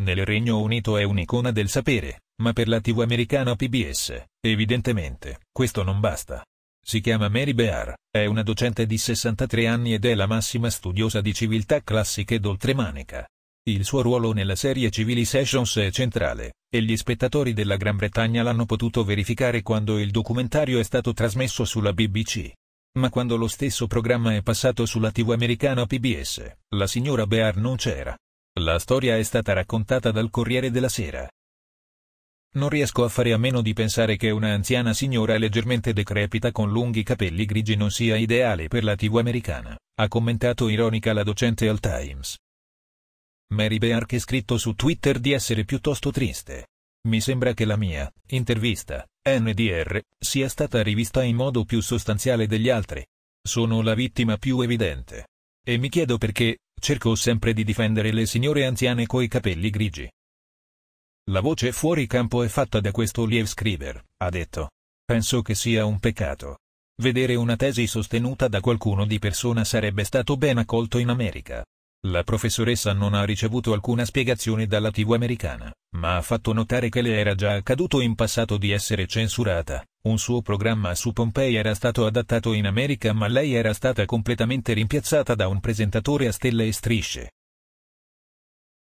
Nel Regno Unito è un'icona del sapere, ma per la TV americana PBS, evidentemente, questo non basta. Si chiama Mary Bear, è una docente di 63 anni ed è la massima studiosa di civiltà classiche d'oltremanica. Il suo ruolo nella serie Civili Sessions è centrale, e gli spettatori della Gran Bretagna l'hanno potuto verificare quando il documentario è stato trasmesso sulla BBC. Ma quando lo stesso programma è passato sulla TV americana PBS, la signora Bear non c'era. La storia è stata raccontata dal Corriere della Sera. Non riesco a fare a meno di pensare che una anziana signora leggermente decrepita con lunghi capelli grigi non sia ideale per la TV americana, ha commentato ironica la docente al Times. Mary Beark ha scritto su Twitter di essere piuttosto triste. Mi sembra che la mia, intervista, NDR, sia stata rivista in modo più sostanziale degli altri. Sono la vittima più evidente. E mi chiedo perché, cercò sempre di difendere le signore anziane coi capelli grigi. La voce fuori campo è fatta da questo Liev Scriver, ha detto. Penso che sia un peccato. Vedere una tesi sostenuta da qualcuno di persona sarebbe stato ben accolto in America. La professoressa non ha ricevuto alcuna spiegazione dalla TV americana, ma ha fatto notare che le era già accaduto in passato di essere censurata. Un suo programma su Pompei era stato adattato in America ma lei era stata completamente rimpiazzata da un presentatore a stelle e strisce.